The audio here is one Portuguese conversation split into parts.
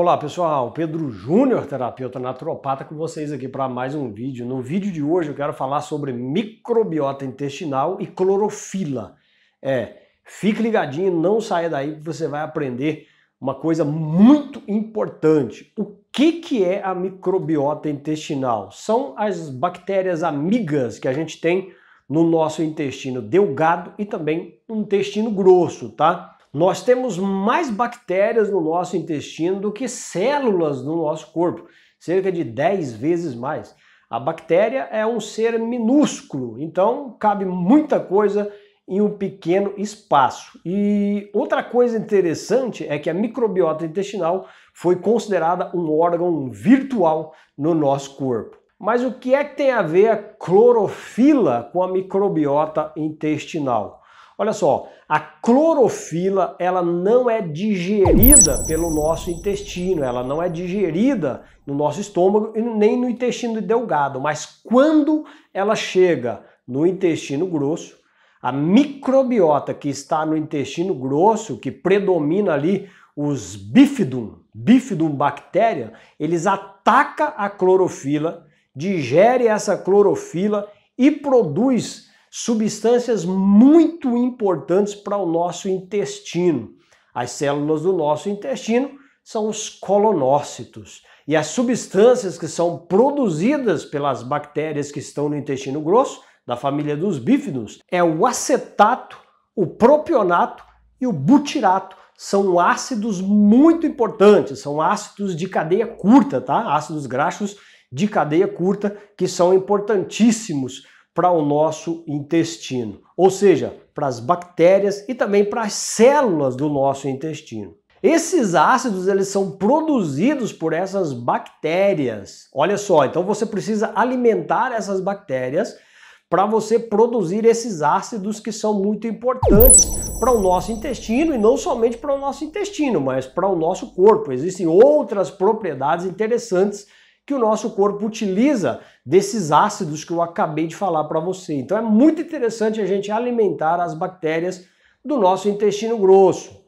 Olá pessoal, Pedro Júnior, terapeuta naturopata, com vocês aqui para mais um vídeo. No vídeo de hoje eu quero falar sobre microbiota intestinal e clorofila. É, fique ligadinho, não saia daí que você vai aprender uma coisa muito importante. O que, que é a microbiota intestinal? São as bactérias amigas que a gente tem no nosso intestino delgado e também no intestino grosso, tá? Nós temos mais bactérias no nosso intestino do que células no nosso corpo, cerca de 10 vezes mais. A bactéria é um ser minúsculo, então cabe muita coisa em um pequeno espaço. E outra coisa interessante é que a microbiota intestinal foi considerada um órgão virtual no nosso corpo. Mas o que é que tem a ver a clorofila com a microbiota intestinal? Olha só, a clorofila ela não é digerida pelo nosso intestino, ela não é digerida no nosso estômago e nem no intestino delgado, mas quando ela chega no intestino grosso, a microbiota que está no intestino grosso, que predomina ali os bifidum, bifidum bactéria, eles atacam a clorofila, digere essa clorofila e produz substâncias muito importantes para o nosso intestino. As células do nosso intestino são os colonócitos. E as substâncias que são produzidas pelas bactérias que estão no intestino grosso, da família dos bífidos, é o acetato, o propionato e o butirato. São ácidos muito importantes, são ácidos de cadeia curta, tá? Ácidos graxos de cadeia curta que são importantíssimos para o nosso intestino, ou seja, para as bactérias e também para as células do nosso intestino. Esses ácidos eles são produzidos por essas bactérias. Olha só, então você precisa alimentar essas bactérias para você produzir esses ácidos que são muito importantes para o nosso intestino e não somente para o nosso intestino, mas para o nosso corpo. Existem outras propriedades interessantes que o nosso corpo utiliza desses ácidos que eu acabei de falar para você. Então é muito interessante a gente alimentar as bactérias do nosso intestino grosso.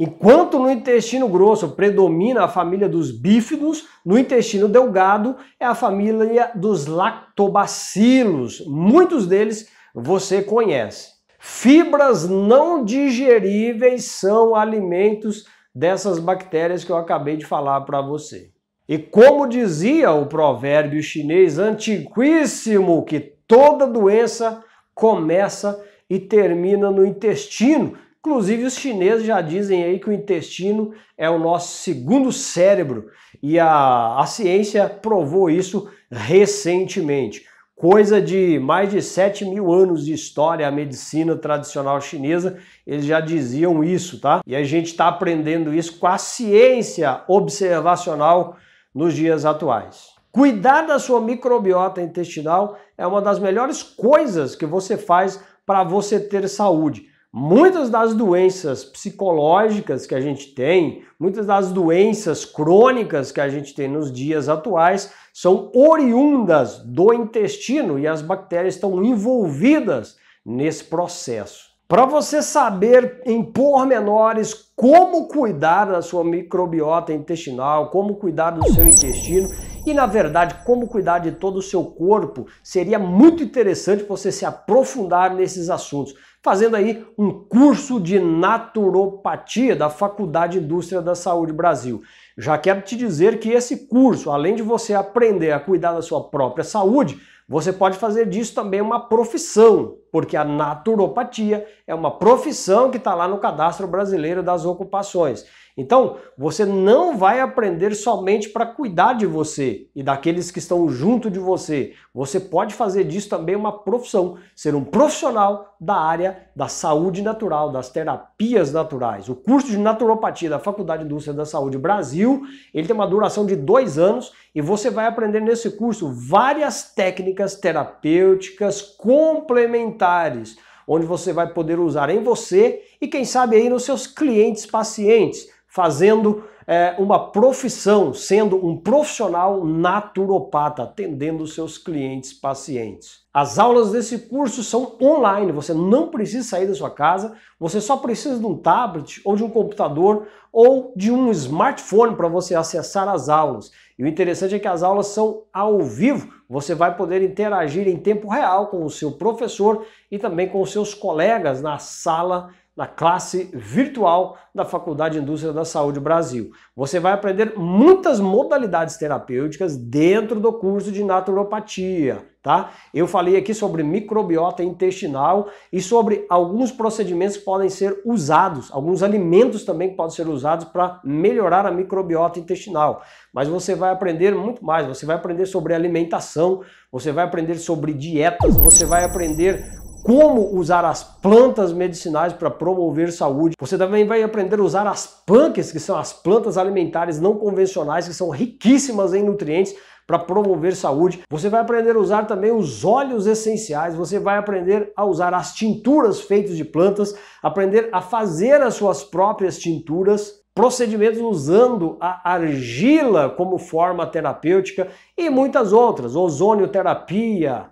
Enquanto no intestino grosso predomina a família dos bífidos, no intestino delgado é a família dos lactobacilos. Muitos deles você conhece. Fibras não digeríveis são alimentos dessas bactérias que eu acabei de falar para você. E como dizia o provérbio chinês antiquíssimo, que toda doença começa e termina no intestino. Inclusive, os chineses já dizem aí que o intestino é o nosso segundo cérebro e a, a ciência provou isso recentemente. Coisa de mais de 7 mil anos de história, a medicina tradicional chinesa, eles já diziam isso, tá? E a gente está aprendendo isso com a ciência observacional nos dias atuais. Cuidar da sua microbiota intestinal é uma das melhores coisas que você faz para você ter saúde. Muitas das doenças psicológicas que a gente tem, muitas das doenças crônicas que a gente tem nos dias atuais são oriundas do intestino e as bactérias estão envolvidas nesse processo. Para você saber em pormenores como cuidar da sua microbiota intestinal, como cuidar do seu intestino e, na verdade, como cuidar de todo o seu corpo, seria muito interessante você se aprofundar nesses assuntos, fazendo aí um curso de naturopatia da Faculdade Indústria da Saúde Brasil. Já quero te dizer que esse curso, além de você aprender a cuidar da sua própria saúde, você pode fazer disso também uma profissão, porque a naturopatia é uma profissão que está lá no Cadastro Brasileiro das Ocupações. Então, você não vai aprender somente para cuidar de você e daqueles que estão junto de você. Você pode fazer disso também uma profissão, ser um profissional da área da saúde natural, das terapias naturais. O curso de naturopatia da Faculdade de Indústria da Saúde Brasil, ele tem uma duração de dois anos e você vai aprender nesse curso várias técnicas terapêuticas complementares, onde você vai poder usar em você e quem sabe aí nos seus clientes pacientes fazendo é, uma profissão, sendo um profissional naturopata, atendendo seus clientes pacientes. As aulas desse curso são online, você não precisa sair da sua casa, você só precisa de um tablet ou de um computador ou de um smartphone para você acessar as aulas. E o interessante é que as aulas são ao vivo. Você vai poder interagir em tempo real com o seu professor e também com os seus colegas na sala na classe virtual da Faculdade de Indústria da Saúde Brasil. Você vai aprender muitas modalidades terapêuticas dentro do curso de naturopatia tá? Eu falei aqui sobre microbiota intestinal e sobre alguns procedimentos que podem ser usados, alguns alimentos também que podem ser usados para melhorar a microbiota intestinal. Mas você vai aprender muito mais, você vai aprender sobre alimentação, você vai aprender sobre dietas, você vai aprender como usar as plantas medicinais para promover saúde. Você também vai aprender a usar as punks, que são as plantas alimentares não convencionais, que são riquíssimas em nutrientes para promover saúde. Você vai aprender a usar também os óleos essenciais, você vai aprender a usar as tinturas feitas de plantas, aprender a fazer as suas próprias tinturas procedimentos usando a argila como forma terapêutica e muitas outras, ozonioterapia,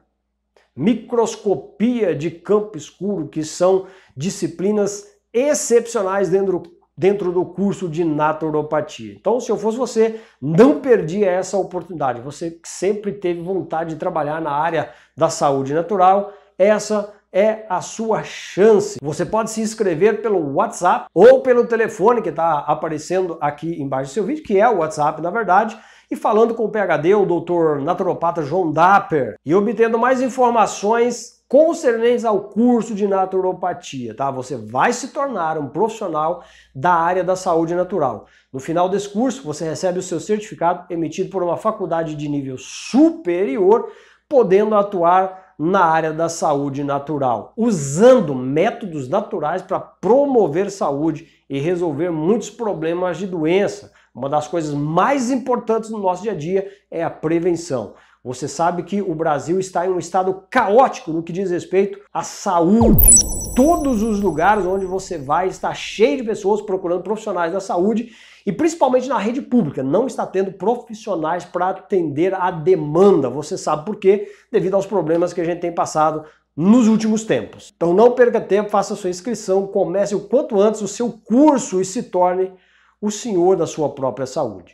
microscopia de campo escuro, que são disciplinas excepcionais dentro, dentro do curso de naturopatia. Então, se eu fosse você, não perdia essa oportunidade. Você que sempre teve vontade de trabalhar na área da saúde natural, essa é a sua chance. Você pode se inscrever pelo WhatsApp ou pelo telefone que está aparecendo aqui embaixo do seu vídeo, que é o WhatsApp, na verdade, e falando com o PHD, o doutor naturopata João Dapper, e obtendo mais informações concernentes ao curso de naturopatia, tá? Você vai se tornar um profissional da área da saúde natural. No final desse curso, você recebe o seu certificado emitido por uma faculdade de nível superior, podendo atuar na área da saúde natural, usando métodos naturais para promover saúde e resolver muitos problemas de doença. Uma das coisas mais importantes no nosso dia a dia é a prevenção. Você sabe que o Brasil está em um estado caótico no que diz respeito à saúde. Todos os lugares onde você vai está cheio de pessoas procurando profissionais da saúde e principalmente na rede pública, não está tendo profissionais para atender a demanda. Você sabe por quê? Devido aos problemas que a gente tem passado nos últimos tempos. Então não perca tempo, faça sua inscrição, comece o quanto antes o seu curso e se torne o senhor da sua própria saúde.